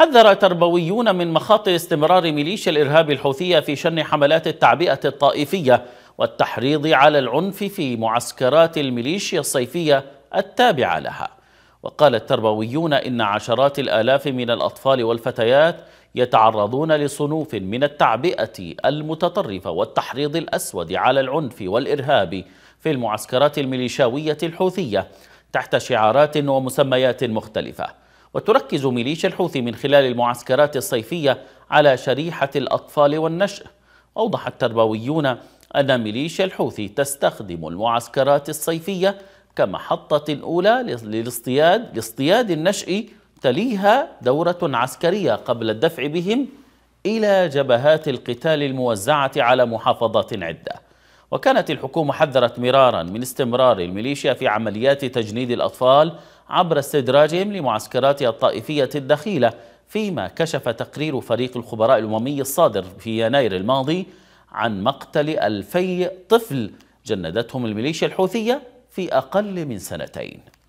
حذر تربويون من مخاطر استمرار ميليشيا الإرهاب الحوثية في شن حملات التعبئة الطائفية والتحريض على العنف في معسكرات الميليشيا الصيفية التابعة لها وقال التربويون إن عشرات الآلاف من الأطفال والفتيات يتعرضون لصنوف من التعبئة المتطرفة والتحريض الأسود على العنف والإرهاب في المعسكرات الميليشاوية الحوثية تحت شعارات ومسميات مختلفة وتركز ميليشيا الحوثي من خلال المعسكرات الصيفية على شريحة الأطفال والنشء أوضح التربويون أن ميليشيا الحوثي تستخدم المعسكرات الصيفية كمحطة أولى للاصطياد لاصطياد النشء تليها دورة عسكرية قبل الدفع بهم إلى جبهات القتال الموزعة على محافظات عدة وكانت الحكومة حذرت مرارا من استمرار الميليشيا في عمليات تجنيد الأطفال عبر استدراجهم لمعسكراتها الطائفية الدخيلة فيما كشف تقرير فريق الخبراء الأممي الصادر في يناير الماضي عن مقتل ألفي طفل جندتهم الميليشيا الحوثية في أقل من سنتين